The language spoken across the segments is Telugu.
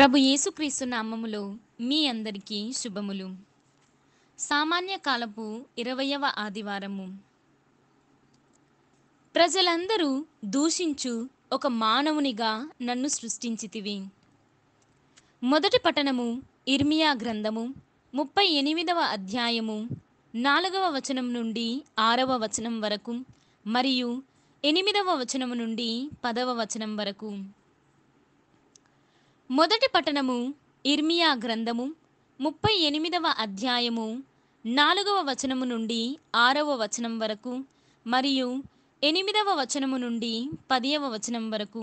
ప్రభు యేసుక్రీస్తు నామములో మీ అందరికీ శుభములు సామాన్య కాలపు ఇరవయవ ఆదివారము ప్రజలందరూ దూషించు ఒక మానవునిగా నన్ను సృష్టించితివి మొదటి పట్టణము ఇర్మియా గ్రంథము ముప్పై ఎనిమిదవ అధ్యాయము నాలుగవ వచనం నుండి ఆరవ వచనం వరకు మరియు ఎనిమిదవ వచనము నుండి పదవ వచనం వరకు మొదటి పట్టణము ఇర్మియా గ్రంథము ముప్పై ఎనిమిదవ అధ్యాయము నాలుగవ వచనము నుండి ఆరవ వచనం వరకు మరియు ఎనిమిదవ వచనము నుండి పదియవ వచనం వరకు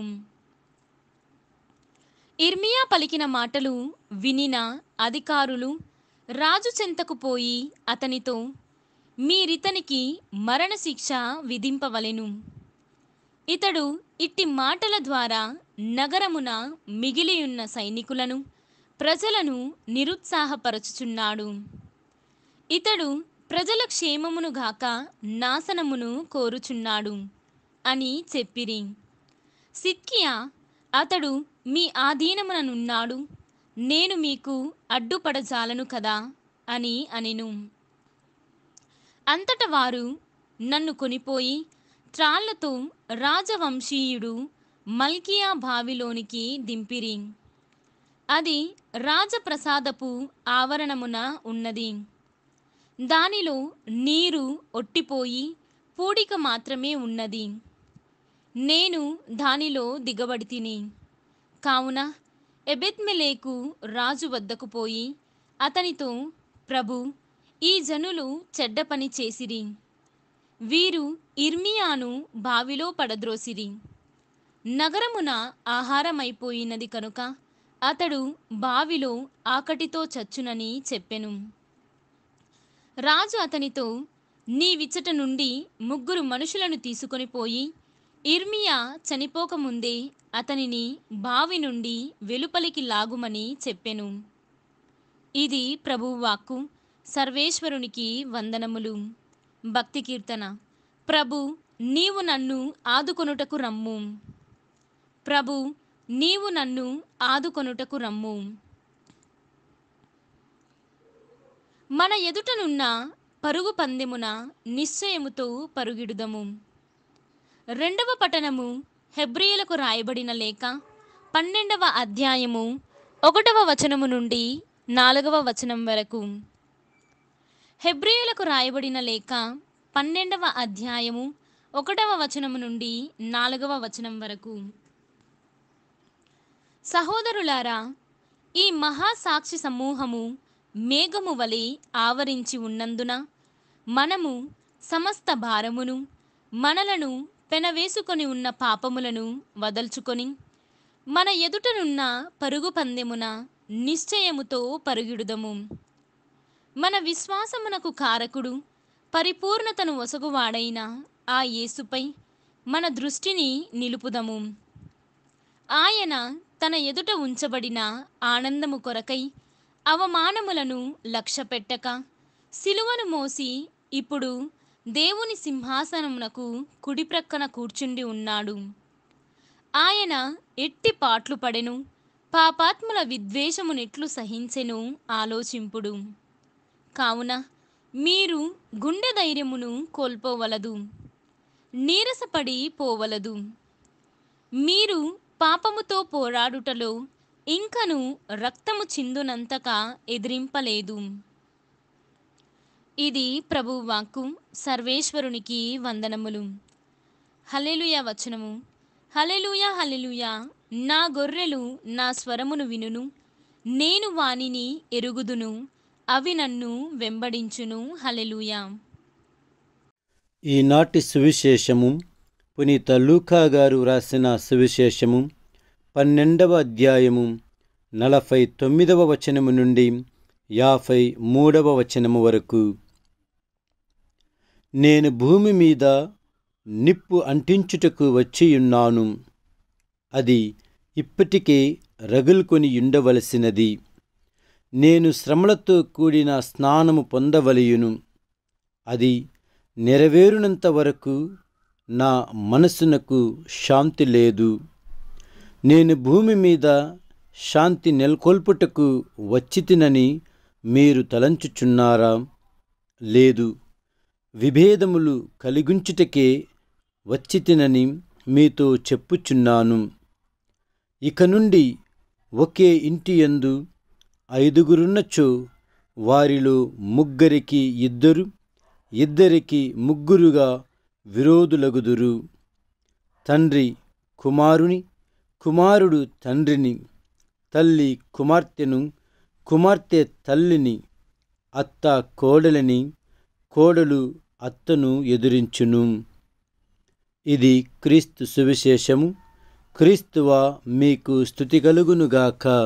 ఇర్మియా పలికిన మాటలు వినిన అధికారులు రాజు చెంతకు పోయి అతనితో మీరితనికి మరణశిక్ష విధింపవలెను ఇతడు ఇట్టి మాటల ద్వారా నగరమున మిగిలియున్న సైనికులను ప్రజలను నిరుత్సాహపరచుచున్నాడు ఇతడు ప్రజల క్షేమమును గాక నాశనమును కోరుచున్నాడు అని చెప్పిరి సిక్కియా అతడు మీ ఆధీనముననున్నాడు నేను మీకు అడ్డుపడజాలను కదా అని అనిను అంతట వారు నన్ను కొనిపోయి త్రాళ్లతో రాజవంశీయుడు మల్కియా బావిలోనికి దింపిరి అది రాజప్రసాదపు ఆవరణమున ఉన్నది దానిలో నీరు ఒట్టిపోయి పూడిక మాత్రమే ఉన్నది నేను దానిలో దిగబడి తిని కావున ఎబెత్మెలేకు రాజు వద్దకు పోయి అతనితో ప్రభు ఈ జనులు చెడ్డ పని చేసిరి వీరు ఇర్మియాను బావిలో పడద్రోసిరి నగరమున ఆహారమైపోయినది కనుక అతడు బావిలో ఆకటితో చచ్చునని చెప్పెను రాజు అతనితో నీ విచ్చట నుండి ముగ్గురు మనుషులను తీసుకొని పోయి ఇర్మియా చనిపోకముందే అతనిని బావి నుండి వెలుపలికి లాగుమని చెప్పెను ఇది ప్రభువాక్కు సర్వేశ్వరునికి వందనములు భక్తి కీర్తన ప్రభు నీవు నన్ను ఆదుకొనుటకు రమ్ము ప్రభు నీవు నన్ను ఆదుకొనుటకు రమ్ము మన ఎదుటనున్న పరుగు పందెమున నిశ్చయముతో పరుగిడుదము రెండవ పట్టణము హెబ్రియలకు రాయబడిన లేక పన్నెండవ అధ్యాయము ఒకటవ వచనము నుండి నాలుగవ వచనం వరకు హెబ్రియలకు రాయబడిన లేక పన్నెండవ అధ్యాయము ఒకటవ వచనము నుండి నాలుగవ వచనం వరకు సహోదరులారా ఈ మహాసాక్షి సమూహము మేఘము వలె ఆవరించి ఉన్నందున మనము సమస్త భారమును మనలను పెనవేసుకొని ఉన్న పాపములను వదల్చుకొని మన ఎదుటనున్న పరుగు పందెమున నిశ్చయముతో పరుగిడుదము మన విశ్వాసమునకు కారకుడు పరిపూర్ణతను ఒసగువాడైన ఆ యేసుపై మన దృష్టిని నిలుపుదము ఆయన తన ఎదుట ఉంచబడిన ఆనందము కొరకై అవమానములను లక్ష్యపెట్టక సిలువను మోసి ఇప్పుడు దేవుని సింహాసనమునకు కుడిప్రక్కన కూర్చుండి ఉన్నాడు ఆయన ఎట్టి పాట్లు పడెను పాపాత్ముల విద్వేషమునెట్లు సహించెను ఆలోచింపుడు కావున మీరు గుండె ధైర్యమును కోల్పోవలదు నీరసపడి పోవలదు మీరు పాపముతో పోరాడుటలో ఇంకను రక్తము చిందునంతక ఎదిరింపలేదు ఇది ప్రభువాక్కు సర్వేశ్వరునికి వందనములు హలెలుయ వచనము హలెలుయ హలెలుయ నా గొర్రెలు నా స్వరమును వినును నేను వానిని ఎరుగుదును అవి నన్ను వెంబడించును హలెలుయ ఈనాటి సువిశేషము పునీత లూకా గారు రాసిన సువిశేషము పన్నెండవ అధ్యాయము నలభై తొమ్మిదవ వచనము నుండి యాభై మూడవ వచనము వరకు నేను భూమి మీద నిప్పు అంటించుటకు వచ్చియున్నాను అది ఇప్పటికే రగులుకొని ఉండవలసినది నేను శ్రమలతో కూడిన స్నానము పొందవలయును అది నెరవేరునంత వరకు నా మనసునకు శాంతి లేదు నేను భూమి మీద శాంతి నెలకొల్పుటకు వచ్చితినని మీరు తలంచుచున్నారా లేదు విభేదములు కలిగించుటకే వచ్చితినని మీతో చెప్పుచున్నాను ఇక నుండి ఒకే ఇంటి యందు ఐదుగురున్నచో వారిలో ముగ్గురికి ఇద్దరు ఇద్దరికి ముగ్గురుగా విరోధులగుదురు తండ్రి కుమారుని కుమారుడు తండ్రిని తల్లి కుమార్తెను కుమార్తె తల్లిని అత్త కోడలని కోడలు అత్తను ఎదురించును ఇది క్రీస్తు సువిశేషము క్రీస్తువ మీకు స్థుతి కలుగునుగాక